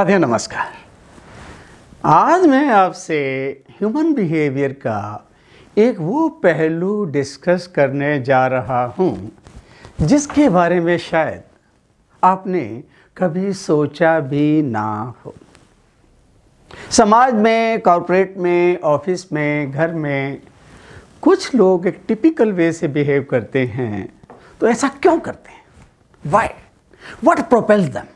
साथियों नमस्कार आज मैं आपसे ह्यूमन बिहेवियर का एक वो पहलू डिस्कस करने जा रहा हूँ जिसके बारे में शायद आपने कभी सोचा भी ना हो समाज में कॉरपोरेट में ऑफिस में घर में कुछ लोग एक टिपिकल वे से बिहेव करते हैं तो ऐसा क्यों करते हैं वाई वट प्रोपेल्स दम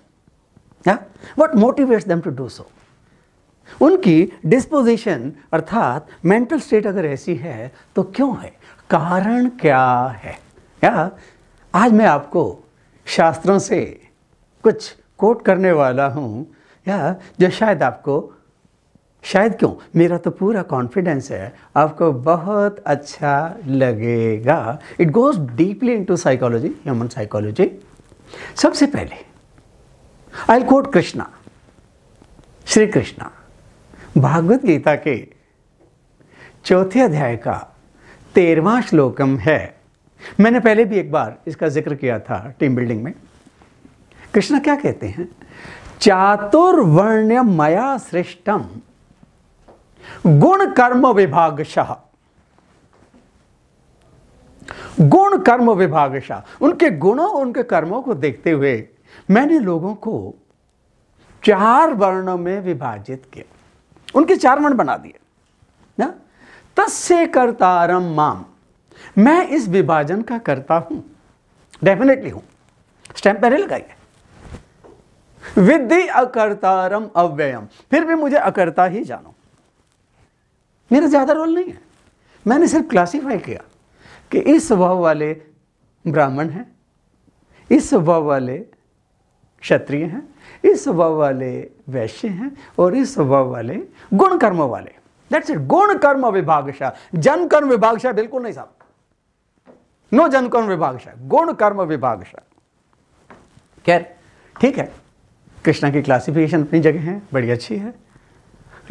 या what motivates them to do so उनकी डिस्पोजिशन अर्थात मेंटल स्टेट अगर ऐसी है तो क्यों है कारण क्या है या आज मैं आपको शास्त्रों से कुछ कोट करने वाला हूं या जो शायद आपको शायद क्यों मेरा तो पूरा कॉन्फिडेंस है आपको बहुत अच्छा लगेगा it goes deeply into psychology human psychology सबसे पहले I'll कोट कृष्णा श्री कृष्णा भागवत गीता के चौथे अध्याय का तेरवा श्लोकम है मैंने पहले भी एक बार इसका जिक्र किया था टीम बिल्डिंग में कृष्णा क्या कहते हैं चातुर्वर्ण्य मया सृष्टम गुण कर्म विभागशाह गुण कर्म विभागशाह उनके गुणों उनके कर्मों को देखते हुए मैंने लोगों को चार वर्णों में विभाजित किया उनके चार वर्ण बना दिए ना तस्से करतारम माम मैं इस विभाजन का करता हूं डेफिनेटली हूं स्टैंप पहले लगाइए विद्धि अकर्तारम अव्ययम फिर भी मुझे अकर्ता ही जानो मेरा ज्यादा रोल नहीं है मैंने सिर्फ क्लासिफाई किया कि इस वह वाले ब्राह्मण हैं इस वह वाले क्षत्रिय हैं इस स्वभाव वाले वैश्य हैं और इस स्वभाव वाले गुण कर्म वाले दैट्स इट गुण कर्म विभागशा जन कर्म विभागशा बिल्कुल नहीं साहब नो जन कर्म विभागशा गुण कर्म विभागशा खैर ठीक है कृष्णा की क्लासिफिकेशन अपनी जगह है बड़ी अच्छी है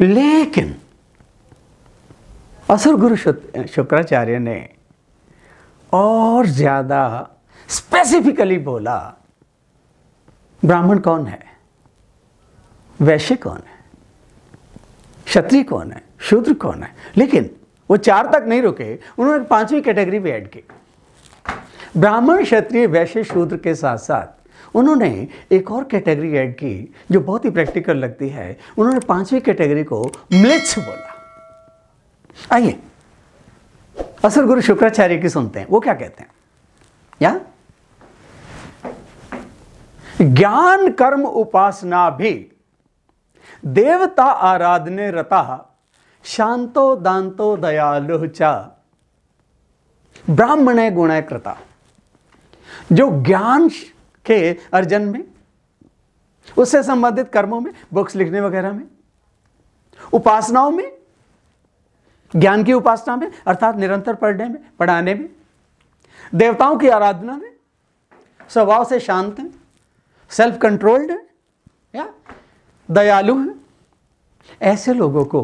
लेकिन असुर गुरु शुक्राचार्य ने और ज्यादा स्पेसिफिकली बोला ब्राह्मण कौन है वैश्य कौन है क्षत्रिय कौन है शूद्र कौन है लेकिन वो चार तक नहीं रुके उन्होंने पांचवी कैटेगरी भी ऐड की ब्राह्मण क्षत्रिय वैश्य शूद्र के साथ साथ उन्होंने एक और कैटेगरी ऐड की जो बहुत ही प्रैक्टिकल लगती है उन्होंने पांचवी कैटेगरी को म्लेच्छ बोला आइए असल गुरु शुक्राचार्य की सुनते हैं वो क्या कहते हैं या ज्ञान कर्म उपासना भी देवता आराधने रता शांतो दांतो दयालु चा ब्राह्मण गुणे कृता जो ज्ञान के अर्जन में उससे संबंधित कर्मों में बुक्स लिखने वगैरह में उपासनाओं में ज्ञान की उपासना में अर्थात निरंतर पढ़ने में पढ़ाने में देवताओं की आराधना में स्वभाव से शांत हैं सेल्फ कंट्रोल्ड है या दयालु है ऐसे लोगों को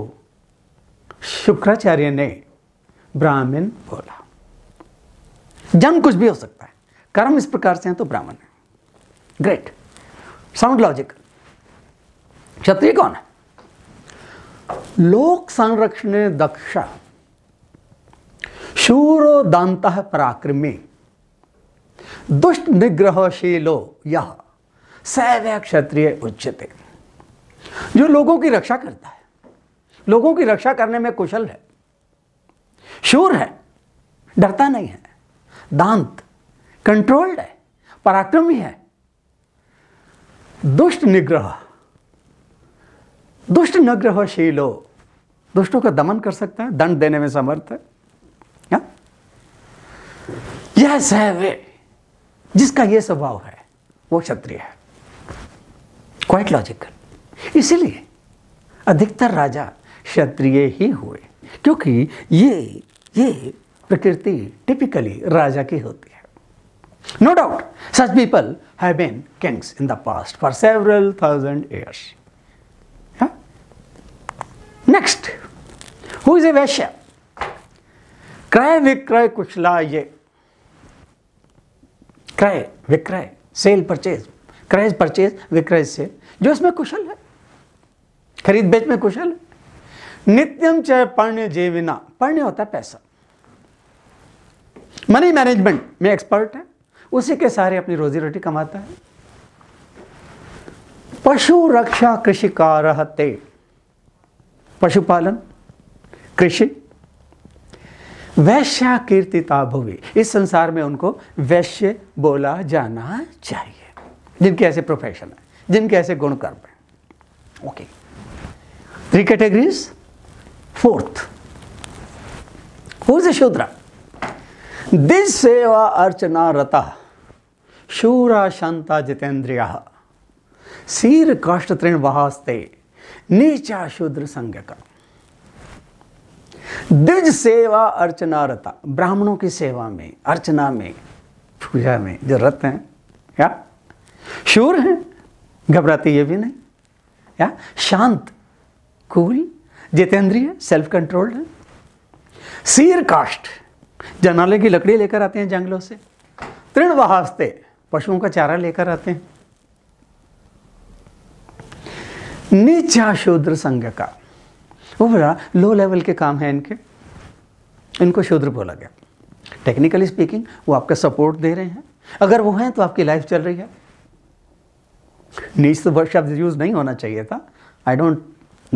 शुक्राचार्य ने ब्राह्मण बोला जन्म कुछ भी हो सकता है कर्म इस प्रकार से है तो ब्राह्मण है ग्रेट साउंड लॉजिक क्षत्रिय कौन है लोक संरक्षण दक्ष शूरो दांत पराक्रमी दुष्ट निग्रहशीलो यह सैव क्षत्रिय उच्चते जो लोगों की रक्षा करता है लोगों की रक्षा करने में कुशल है शूर है डरता नहीं है दांत कंट्रोल्ड है पराक्रमी है दुष्ट निग्रह दुष्ट निग्रहशील हो दुष्टों का दमन कर सकता है दंड देने में समर्थ है या? यह सहवे जिसका यह स्वभाव है वो क्षत्रिय है क्वाइट लॉजिकल इसीलिए अधिकतर राजा क्षत्रिय ही हुए क्योंकि ये ये प्रकृति टिपिकली राजा की होती है no doubt such people have been kings in the past for several thousand years next who is a Vaishya क्रय विक्रय कुशला ये क्रय विक्रय सेल परचेज क्रय परचेज विक्रय से जो इसमें कुशल है खरीद बेच में कुशल है नित्यम चाहे पर्ण जेविना पर्ण्य होता है पैसा मनी मैनेजमेंट में एक्सपर्ट है उसी के सारे अपनी रोजी रोटी कमाता है पशु रक्षा कृषि रहते पशुपालन कृषि वैश्या कीर्तिता भुवि इस संसार में उनको वैश्य बोला जाना चाहिए जिनके ऐसे प्रोफेशन है जिनके ऐसे गुण कर्म है okay three categories fourth whose Shudra this सेवा अर्चना रता शूरा शांता जितेंद्रिया सीर काष्ट तृण वहास्ते नीचा शूद्र संज्ञक दिज सेवा अर्चना रता ब्राह्मणों की सेवा में अर्चना में पूजा में जो रत हैं क्या श्योर हैं घबराती ये भी नहीं या शांत कूल जितेंद्रिय सेल्फ कंट्रोल्ड है सीर काष्ट जनाले की लकड़ी लेकर आते हैं जंगलों से तृण वहास्ते पशुओं का चारा लेकर आते हैं नीचा शूद्र संघ का वो बोला लो लेवल के काम है इनके इनको शूद्र बोला गया टेक्निकली स्पीकिंग वो आपका सपोर्ट दे रहे हैं अगर वो हैं तो आपकी लाइफ चल रही है नीच तो वर्ड शब्द यूज़ नहीं होना चाहिए था I don't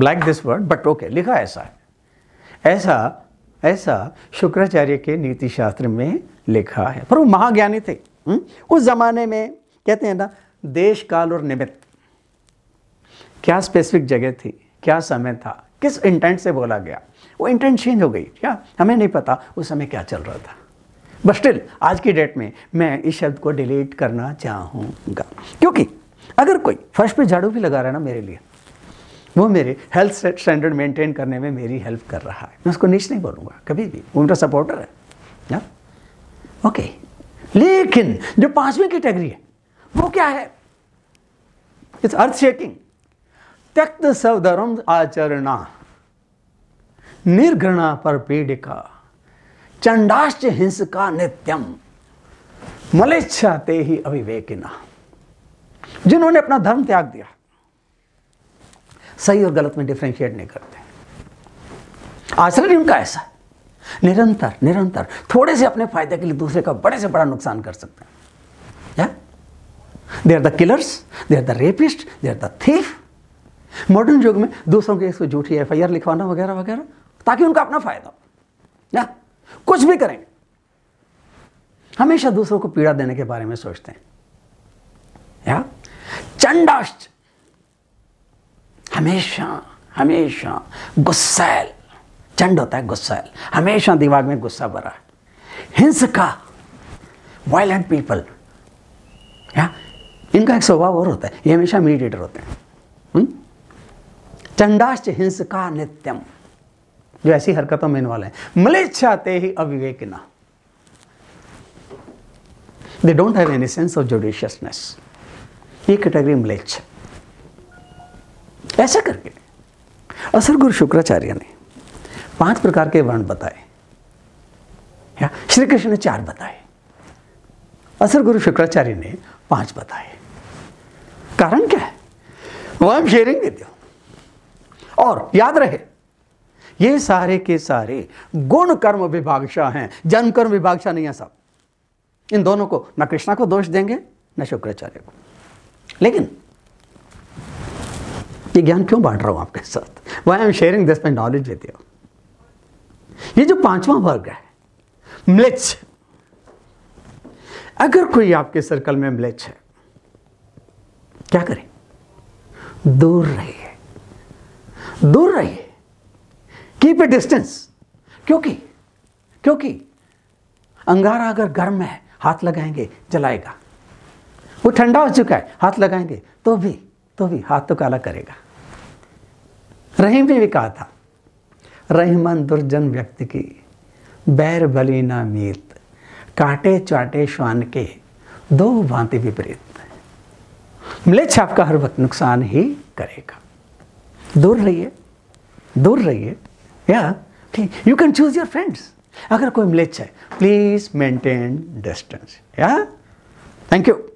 like this word but okay लिखा ऐसा है ऐसा ऐसा शुक्राचार्य के नीति शास्त्र में लिखा है पर वो महाज्ञानी थे हम्म? उस ज़माने में कहते हैं ना देश काल और निमित्त क्या स्पेसिफिक जगह थी क्या समय था किस इंटेंट से बोला गया वो इंटेंट चेंज हो गई क्या हमें नहीं पता उस समय क्या चल रहा था बट स्टिल आज की डेट में मैं इस शब्द को डिलीट करना चाहूंगा क्योंकि अगर कोई फर्श पे झाड़ू भी लगा रहा है ना मेरे लिए वो मेरे हेल्थ स्टैंडर्ड मेंटेन करने में मेरी हेल्प कर रहा है मैं उसको नीच नहीं बोलूँगा कभी भी वो मेरा सपोर्टर है ना ओके लेकिन जो पांचवी कैटेगरी है वो क्या है इट्स अर्थ शेकिंग त्यक्त सवधर्म आचरणा निर्घृणा पर पीडिका चंडाश्च हिंस का नित्यम मलेच्छाते ही अविवेकिना जिन्होंने अपना धर्म त्याग दिया सही और गलत में डिफ्रेंशिएट नहीं करते आचरण उनका ऐसा निरंतर निरंतर थोड़े से अपने फायदे के लिए दूसरे का बड़े से बड़ा नुकसान कर सकते हैं they are the killers they are the rapist they are the thief modern युग में दूसरों के इसको झूठी एफ लिखवाना वगैरह वगैरह ताकि उनका अपना फायदा हो या कुछ भी करें हमेशा दूसरों को पीड़ा देने के बारे में सोचते हैं या चंडाश्च हमेशा हमेशा गुस्सैल चंड होता है गुस्सैल हमेशा दिमाग में गुस्सा भरा हिंसका वायलेंट पीपल या इनका एक स्वभाव और होता है ये हमेशा मीडिएटर होते हैं चंडाश्च हिंसका नित्यम जो ऐसी हरकतों में इन्वॉल्व है मलेच्छाते ही अविवेकना they don't have any sense of judiciousness ये कैटेगरी म्लेच्छ ऐसा करके असर गुरु शुक्राचार्य ने पांच प्रकार के वर्ण बताए या श्री कृष्ण ने चार बताए असर गुरु शुक्राचार्य ने पांच बताए कारण क्या है वो हम शेयरिंग देते हो तो। और याद रहे ये सारे के सारे गुण कर्म विभागशाह हैं जन्म कर्म विभागशाह नहीं है सब इन दोनों को न कृष्णा को दोष देंगे न शुक्राचार्य को लेकिन ये ज्ञान क्यों बांट रहा हूं आपके साथ why I am sharing this my knowledge with you ये जो पांचवा वर्ग है म्लेच्छ अगर कोई आपके सर्कल में म्लेच्छ है क्या करें दूर रहिए दूर रहिए कीप ए डिस्टेंस क्योंकि क्योंकि अंगारा अगर गर्म है हाथ लगाएंगे जलाएगा वो ठंडा हो चुका है हाथ लगाएंगे तो भी तो भी हाथ तो काला करेगा रहीम ने भी कहा था रहीमन दुर्जन व्यक्ति की बैर बली ना मीत काटे चाटे श्वान के दो भांति विपरीत मिलेच्छ आपका हर वक्त नुकसान ही करेगा दूर रहिए दूर रहिए या you can choose your friends अगर कोई मिलेच्छ है प्लीज मेंटेन डिस्टेंस या थैंक यू